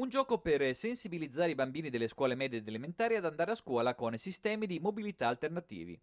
Un gioco per sensibilizzare i bambini delle scuole medie ed elementari ad andare a scuola con sistemi di mobilità alternativi.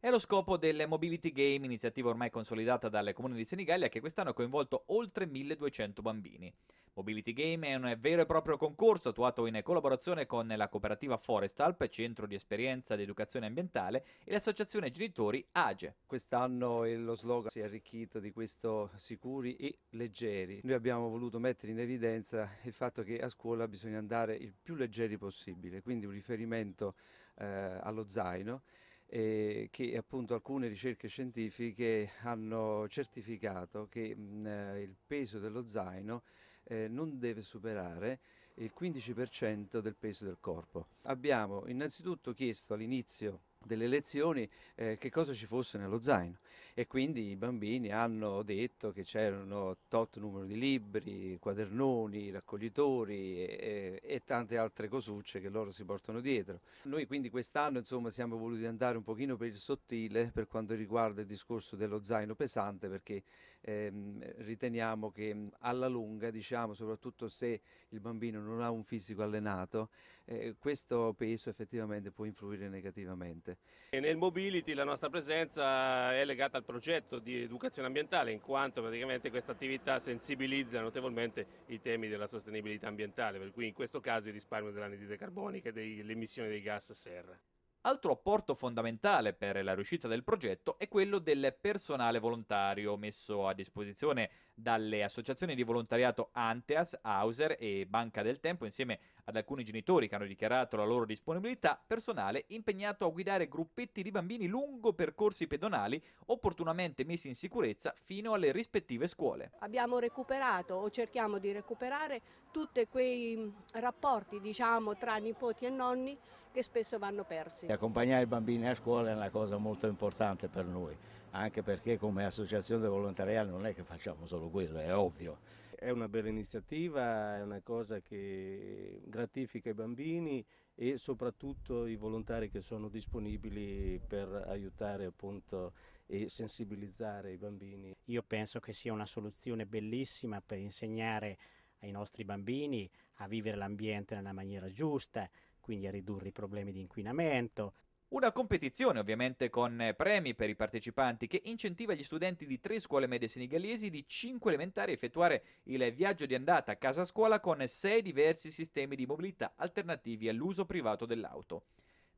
È lo scopo del Mobility Game, iniziativa ormai consolidata dal Comune di Senigallia che quest'anno ha coinvolto oltre 1200 bambini. Mobility Game è un vero e proprio concorso attuato in collaborazione con la cooperativa Forestalp, centro di esperienza ed educazione ambientale, e l'associazione genitori AGE. Quest'anno eh, lo slogan si è arricchito di questo sicuri e leggeri. Noi abbiamo voluto mettere in evidenza il fatto che a scuola bisogna andare il più leggeri possibile, quindi un riferimento eh, allo zaino E eh, che appunto alcune ricerche scientifiche hanno certificato che mh, mm, eh, il peso dello zaino eh, non deve superare il 15% del peso del corpo. Abbiamo innanzitutto chiesto all'inizio delle lezioni eh, che cosa ci fosse nello zaino e quindi i bambini hanno detto che c'erano tot numero di libri, quadernoni, raccoglitori e, e, tante altre cosucce che loro si portano dietro. Noi quindi quest'anno insomma siamo voluti andare un pochino per il sottile per quanto riguarda il discorso dello zaino pesante perché ehm, riteniamo che alla lunga diciamo soprattutto se il bambino non ha un fisico allenato eh, questo peso effettivamente può influire negativamente. E nel mobility la nostra presenza è legata al progetto di educazione ambientale in quanto praticamente questa attività sensibilizza notevolmente i temi della sostenibilità ambientale, per cui in questo caso il risparmio dell'anidride carbonica e dell'emissione dei gas serra. Altro apporto fondamentale per la riuscita del progetto è quello del personale volontario messo a disposizione dalle associazioni di volontariato Anteas, Hauser e Banca del Tempo insieme ad alcuni genitori che hanno dichiarato la loro disponibilità, personale impegnato a guidare gruppetti di bambini lungo percorsi pedonali opportunamente messi in sicurezza fino alle rispettive scuole. Abbiamo recuperato o cerchiamo di recuperare tutti quei rapporti diciamo, tra nipoti e nonni che spesso vanno persi. Accompagnare i bambini a scuola è una cosa molto importante per noi, anche perché come associazione di volontariato non è che facciamo solo quello, è ovvio. È una bella iniziativa, è una cosa che gratifica i bambini e soprattutto i volontari che sono disponibili per aiutare appunto e sensibilizzare i bambini. Io penso che sia una soluzione bellissima per insegnare ai nostri bambini a vivere l'ambiente nella maniera giusta, quindi a ridurre i problemi di inquinamento. Una competizione ovviamente con eh, premi per i partecipanti che incentiva gli studenti di tre scuole medie senegalesi di cinque elementari a effettuare il viaggio di andata a casa scuola con sei diversi sistemi di mobilità alternativi all'uso privato dell'auto.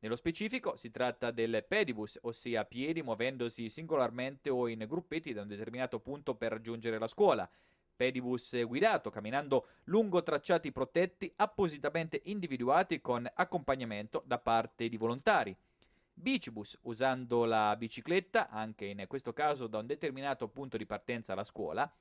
Nello specifico si tratta del pedibus, ossia piedi muovendosi singolarmente o in gruppetti da un determinato punto per raggiungere la scuola, pedibus guidato, camminando lungo tracciati protetti appositamente individuati con accompagnamento da parte di volontari. Bicibus, usando la bicicletta, anche in questo caso da un determinato punto di partenza alla scuola,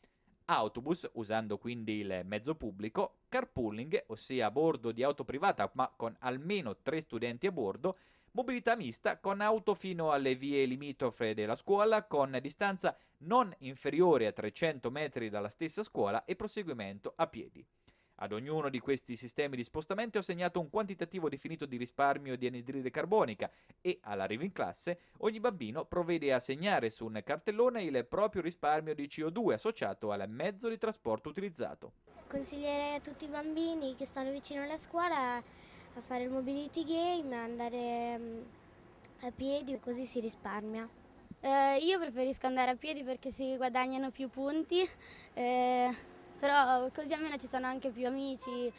autobus, usando quindi il mezzo pubblico, carpooling, ossia a bordo di auto privata ma con almeno tre studenti a bordo, Mobilità mista con auto fino alle vie limitrofe della scuola con distanza non inferiore a 300 metri dalla stessa scuola e proseguimento a piedi. Ad ognuno di questi sistemi di spostamento è assegnato un quantitativo definito di risparmio di anidride carbonica e all'arrivo in classe ogni bambino provvede a segnare su un cartellone il proprio risparmio di CO2 associato al mezzo di trasporto utilizzato. Consiglierei a tutti i bambini che stanno vicino alla scuola a fare il mobility game, andare mm, a piedi, così si risparmia. Eh, io preferisco andare a piedi perché si guadagnano più punti, eh, però così almeno ci sono anche più amici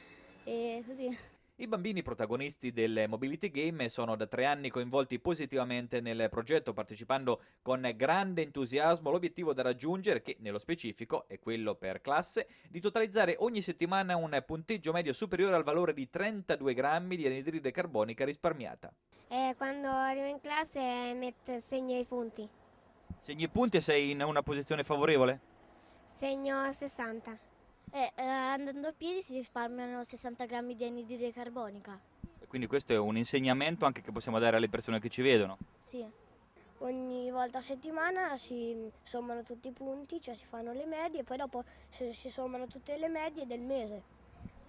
e così. I bambini protagonisti del Mobility Game sono da tre anni coinvolti positivamente nel progetto, partecipando con grande entusiasmo all'obiettivo da raggiungere, che nello specifico è quello per classe, di totalizzare ogni settimana un punteggio medio superiore al valore di 32 grammi di anidride carbonica risparmiata. E eh, quando arrivo in classe metto, segno i punti. Segni i punti e sei in una posizione favorevole? Segno 60. Eh, andando a piedi si risparmiano 60 grammi di anidride carbonica. E quindi questo è un insegnamento anche che possiamo dare alle persone che ci vedono? Sì. Ogni volta a settimana si sommano tutti i punti, cioè si fanno le medie e poi dopo si sommano tutte le medie del mese.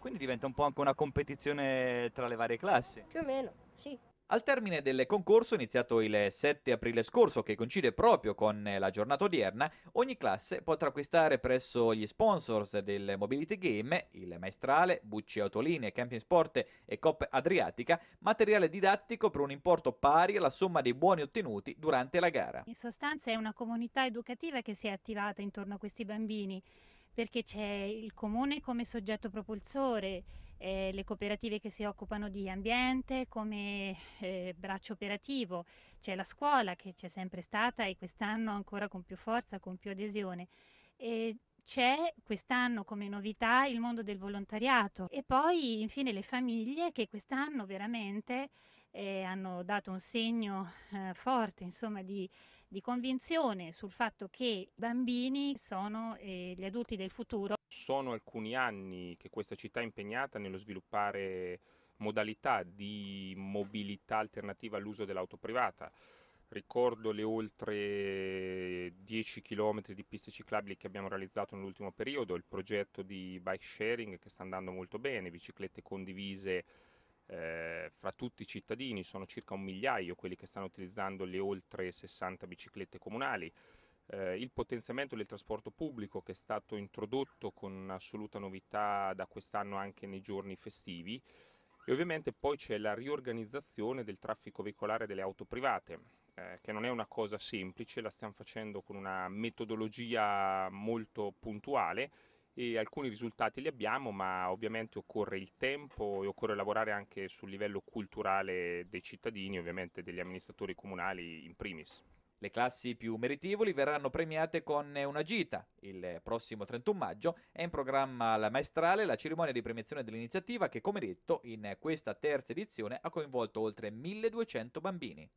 Quindi diventa un po' anche una competizione tra le varie classi? Più o meno, sì. Al termine del concorso, iniziato il 7 aprile scorso, che coincide proprio con eh, la giornata odierna, ogni classe potrà acquistare presso gli sponsors del Mobility Game, il Maestrale, Bucci Autoline, Camping Sport e Cop Adriatica, materiale didattico per un importo pari alla somma dei buoni ottenuti durante la gara. In sostanza è una comunità educativa che si è attivata intorno a questi bambini perché c'è il comune come soggetto propulsore, eh, le cooperative che si occupano di ambiente come eh, braccio operativo, c'è la scuola che c'è sempre stata e quest'anno ancora con più forza, con più adesione. E c'è quest'anno come novità il mondo del volontariato e poi infine le famiglie che quest'anno veramente eh, hanno dato un segno eh, forte insomma, di, di, convinzione sul fatto che i bambini sono eh, gli adulti del futuro. Sono alcuni anni che questa città è impegnata nello sviluppare modalità di mobilità alternativa all'uso dell'auto privata. Ricordo le oltre 10 km di piste ciclabili che abbiamo realizzato nell'ultimo periodo, il progetto di bike sharing che sta andando molto bene, biciclette condivise eh, fra tutti i cittadini sono circa un migliaio quelli che stanno utilizzando le oltre 60 biciclette comunali. Eh, il potenziamento del trasporto pubblico che è stato introdotto con assoluta novità da quest'anno anche nei giorni festivi e ovviamente poi c'è la riorganizzazione del traffico veicolare delle auto private eh, che non è una cosa semplice, la stiamo facendo con una metodologia molto puntuale e alcuni risultati li abbiamo, ma ovviamente occorre il tempo e occorre lavorare anche sul livello culturale dei cittadini, ovviamente degli amministratori comunali in primis. Le classi più meritevoli verranno premiate con una gita. Il prossimo 31 maggio è in programma la maestrale, la cerimonia di premiazione dell'iniziativa che, come detto, in questa terza edizione ha coinvolto oltre 1200 bambini.